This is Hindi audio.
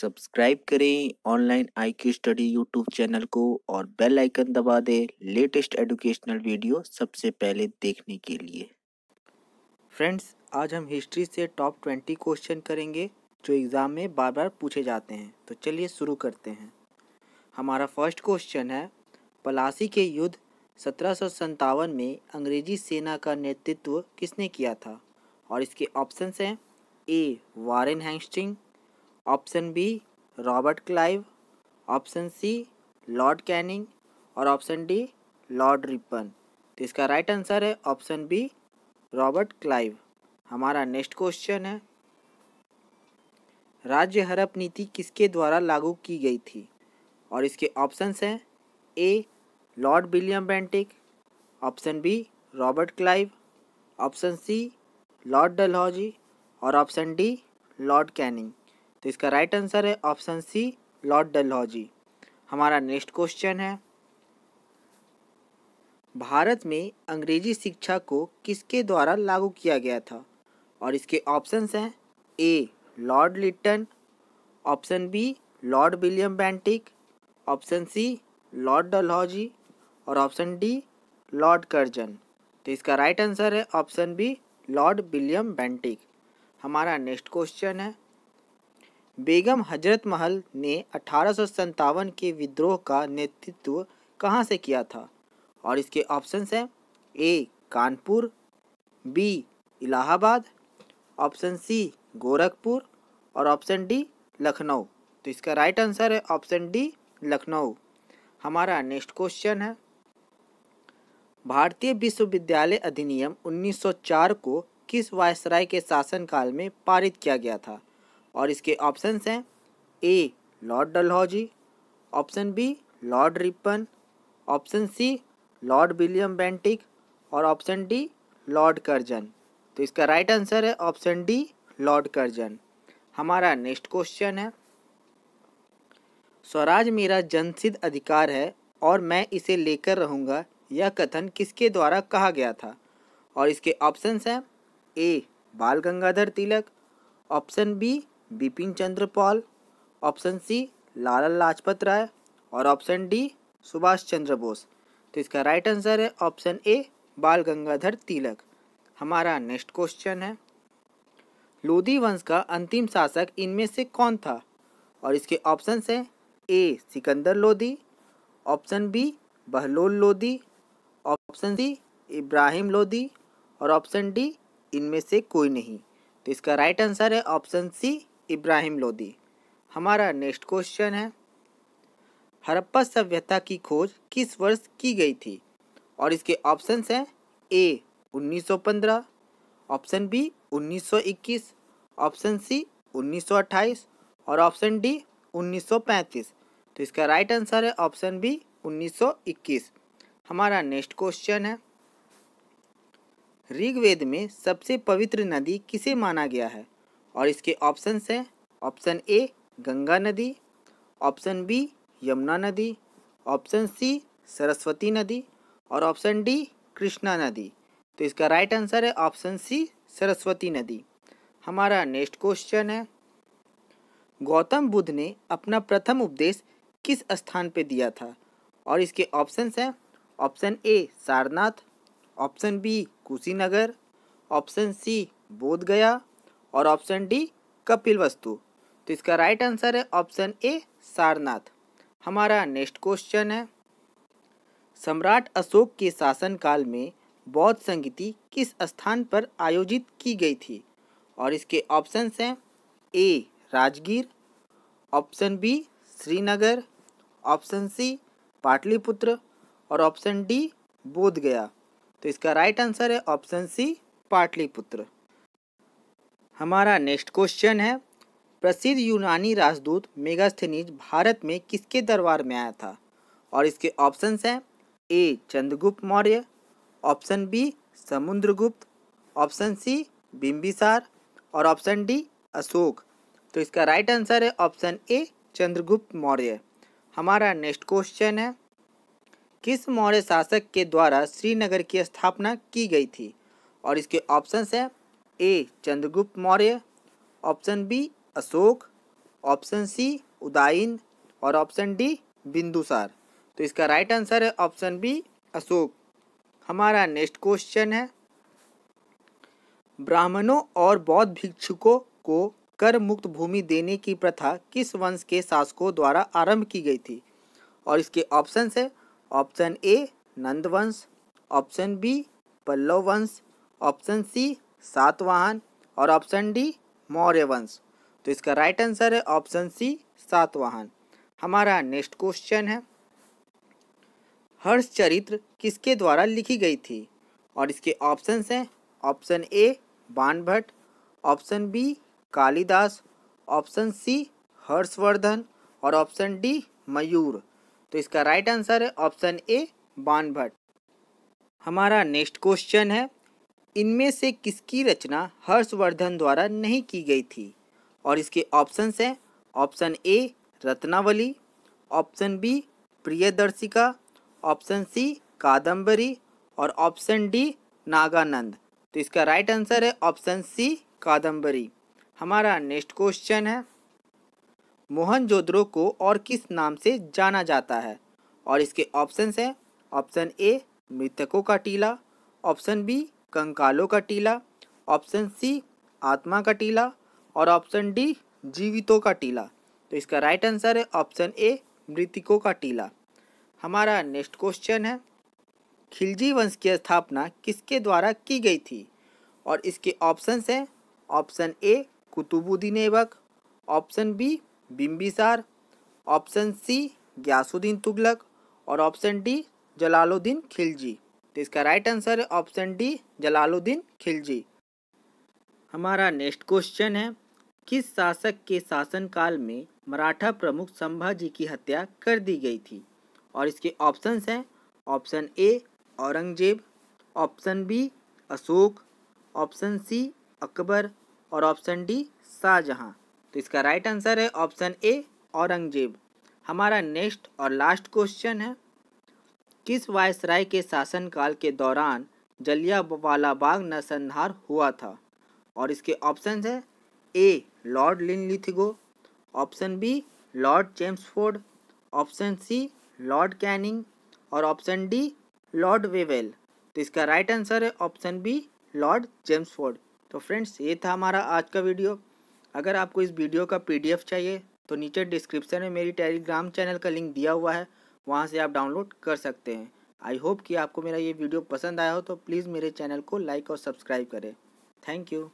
सब्सक्राइब करें online I Q study YouTube channel को और बेल आइकन दबा दें लेटेस्ट एजुकेशनल वीडियो सबसे पहले देखने के लिए फ्रेंड्स आज हम हिस्ट्री से टॉप ट्वेंटी क्वेश्चन करेंगे जो एग्ज़ाम में बार बार पूछे जाते हैं तो चलिए शुरू करते हैं हमारा फर्स्ट क्वेश्चन है पलासी के युद्ध सत्रह में अंग्रेजी सेना का नेतृत्व किसने किया था और इसके ऑप्शंस हैं A Warren Hastings option B Robert Clive option C Lord Canning और ऑप्शन डी लॉर्ड रिपन तो इसका राइट आंसर है ऑप्शन बी रॉबर्ट क्लाइव हमारा नेक्स्ट क्वेश्चन है राज्य हड़प नीति किसके द्वारा लागू की गई थी और इसके ऑप्शंस हैं A Lord William Bentinck option B Robert Clive option C Lord Dalhousie और ऑप्शन डी लॉर्ड कैनिंग तो इसका राइट आंसर है ऑप्शन सी लॉर्ड डलहौजी हमारा नेक्स्ट क्वेश्चन है भारत में अंग्रेजी शिक्षा को किसके द्वारा लागू किया गया था और इसके ऑप्शंस हैं A Lord Lytton option B Lord William Bentinck option C Lord Dalhousie और ऑप्शन डी लॉर्ड कर्जन तो इसका राइट आंसर है option B Lord William Bentinck हमारा नेक्स्ट क्वेश्चन है बेगम हजरत महल ने अठारह के विद्रोह का नेतृत्व कहाँ से किया था और इसके ऑप्शन हैं A Kanpur B Allahabad option C Gorakhpur और ऑप्शन डी लखनऊ तो इसका राइट आंसर है ऑप्शन डी लखनऊ हमारा नेक्स्ट क्वेश्चन है भारतीय विश्वविद्यालय अधिनियम 1904 को किस वायसराय के शासनकाल में पारित किया गया था और इसके ऑप्शंस हैं A Lord Dalhousie option B Lord Ripon option C Lord William Bentinck और ऑप्शन डी लॉर्ड कर्जन तो इसका राइट आंसर है ऑप्शन डी लॉर्ड कर्जन हमारा नेक्स्ट क्वेश्चन है स्वराज मेरा जनसिद्ध अधिकार है और मैं इसे लेकर रहूँगा यह कथन किसके द्वारा कहा गया था और इसके ऑप्शंस हैं A Bal Gangadhar Tilak option B Bipin Chandra Pal option C Lala Lajpat Rai और ऑप्शन डी सुभाष चंद्र बोस तो इसका राइट आंसर है ऑप्शन ए बाल गंगाधर तिलक हमारा नेक्स्ट क्वेश्चन है लोधी वंश का अंतिम शासक इनमें से कौन था और इसके ऑप्शन हैं A Sikandar Lodi option B Bahlol Lodi option C Ibrahim Lodi और ऑप्शन डी इनमें से कोई नहीं तो इसका राइट आंसर है ऑप्शन सी इब्राहिम लोदी हमारा नेक्स्ट क्वेश्चन है हड़प्पा सभ्यता की खोज किस वर्ष की गई थी और इसके ऑप्शन हैं A 1915 option B 1921 option C 1928 और ऑप्शन डी 1935 तो इसका राइट आंसर है ऑप्शन बी 1921 हमारा नेक्स्ट क्वेश्चन है ऋग्वेद में सबसे पवित्र नदी किसे माना गया है और इसके ऑप्शन हैं ऑप्शन ए गंगा नदी ऑप्शन बी यमुना नदी ऑप्शन सी सरस्वती नदी और ऑप्शन डी कृष्णा नदी तो इसका राइट आंसर है ऑप्शन सी सरस्वती नदी हमारा नेक्स्ट क्वेश्चन है गौतम बुद्ध ने अपना प्रथम उपदेश किस स्थान पर दिया था और इसके ऑप्शन हैं option A Sarnath option B Kushinagar option C Bodhgaya और ऑप्शन डी कपिल वस्तु तो इसका राइट आंसर है ऑप्शन ए सारनाथ हमारा नेक्स्ट क्वेश्चन है सम्राट अशोक के शासनकाल में बौद्ध संगीति किस स्थान पर आयोजित की गई थी और इसके ऑप्शंस हैं A Rajgir option B Srinagar option C Pataliputra और ऑप्शन डी बोधगया तो इसका राइट आंसर है ऑप्शन सी पाटलिपुत्र हमारा नेक्स्ट क्वेश्चन है प्रसिद्ध यूनानी राजदूत मेगास्थनीज भारत में किसके दरबार में आया था और इसके ऑप्शंस हैं A Chandragupta Maurya option B Samudragupta option C Bimbisara और ऑप्शन डी अशोक तो इसका राइट आंसर है ऑप्शन ए चंद्रगुप्त मौर्य हमारा नेक्स्ट क्वेश्चन है किस मौर्य शासक के द्वारा श्रीनगर की स्थापना की गई थी और इसके ऑप्शंस हैं A Chandragupta Maurya option B Ashok option C Udayan और ऑप्शन डी बिंदुसार तो इसका राइट आंसर है ऑप्शन बी अशोक हमारा नेक्स्ट क्वेश्चन है ब्राह्मणों और बौद्ध भिक्षुकों को कर मुक्त भूमि देने की प्रथा किस वंश के शासकों द्वारा आरंभ की गई थी और इसके ऑप्शन है ऑप्शन ए नंद वंश ऑप्शन बी पल्लव वंश ऑप्शन सी सातवाहन और ऑप्शन डी मौर्य वंश तो इसका राइट आंसर है ऑप्शन सी सातवाहन हमारा नेक्स्ट क्वेश्चन है हर्ष चरित्र किसके द्वारा लिखी गई थी और इसके ऑप्शन हैं option A Banabhatta option B Kalidasa option C Harshavardhana और ऑप्शन डी मयूर तो इसका राइट आंसर है ऑप्शन ए बाणभट्ट हमारा नेक्स्ट क्वेश्चन है इनमें से किसकी रचना हर्षवर्धन द्वारा नहीं की गई थी और इसके ऑप्शंस हैं option A Ratnavali option B Priyadarshika option C Kadambari और ऑप्शन डी नागानंद तो इसका राइट आंसर है ऑप्शन सी कादम्बरी हमारा नेक्स्ट क्वेश्चन है जोद्रो को और किस नाम से जाना जाता है और इसके ऑप्शंस हैं ऑप्शन ए मृतकों का टीला ऑप्शन बी कंकालों का टीला ऑप्शन सी आत्मा का टीला और ऑप्शन डी जीवितों का टीला तो इसका राइट आंसर है ऑप्शन ए मृतिकों का टीला हमारा नेक्स्ट क्वेश्चन है खिलजी वंश की स्थापना किसके द्वारा की गई थी और इसके ऑप्शंस हैं option A Qutbuddin Aibak option B Bimbisara option C Ghiyasuddin Tughlaq और ऑप्शन डी जलालुद्दीन खिलजी तो इसका राइट आंसर है ऑप्शन डी जलालुद्दीन खिलजी हमारा नेक्स्ट क्वेश्चन है किस शासक के शासनकाल में मराठा प्रमुख संभाजी की हत्या कर दी गई थी और इसके ऑप्शंस हैं option A Aurangzeb option B Ashok option C Akbar और ऑप्शन डी शाहजहाँ तो इसका राइट आंसर है ऑप्शन ए औरंगजेब हमारा नेक्स्ट और लास्ट क्वेश्चन है किस वायसराय के शासनकाल के दौरान जलियावाला बाग नरसंहार हुआ था और इसके ऑप्शन है A Lord Linlithgow option B Lord Chelmsford option C Lord Canning और ऑप्शन डी लॉर्ड वेवेल तो इसका राइट आंसर है ऑप्शन बी लॉर्ड जेम्सफोर्ड तो फ्रेंड्स ये था हमारा आज का वीडियो अगर आपको इस वीडियो का पीडीएफ चाहिए तो नीचे डिस्क्रिप्शन में मेरी टेलीग्राम चैनल का लिंक दिया हुआ है वहाँ से आप डाउनलोड कर सकते हैं आई होप कि आपको मेरा ये वीडियो पसंद आया हो तो प्लीज़ मेरे चैनल को लाइक और सब्सक्राइब करें थैंक यू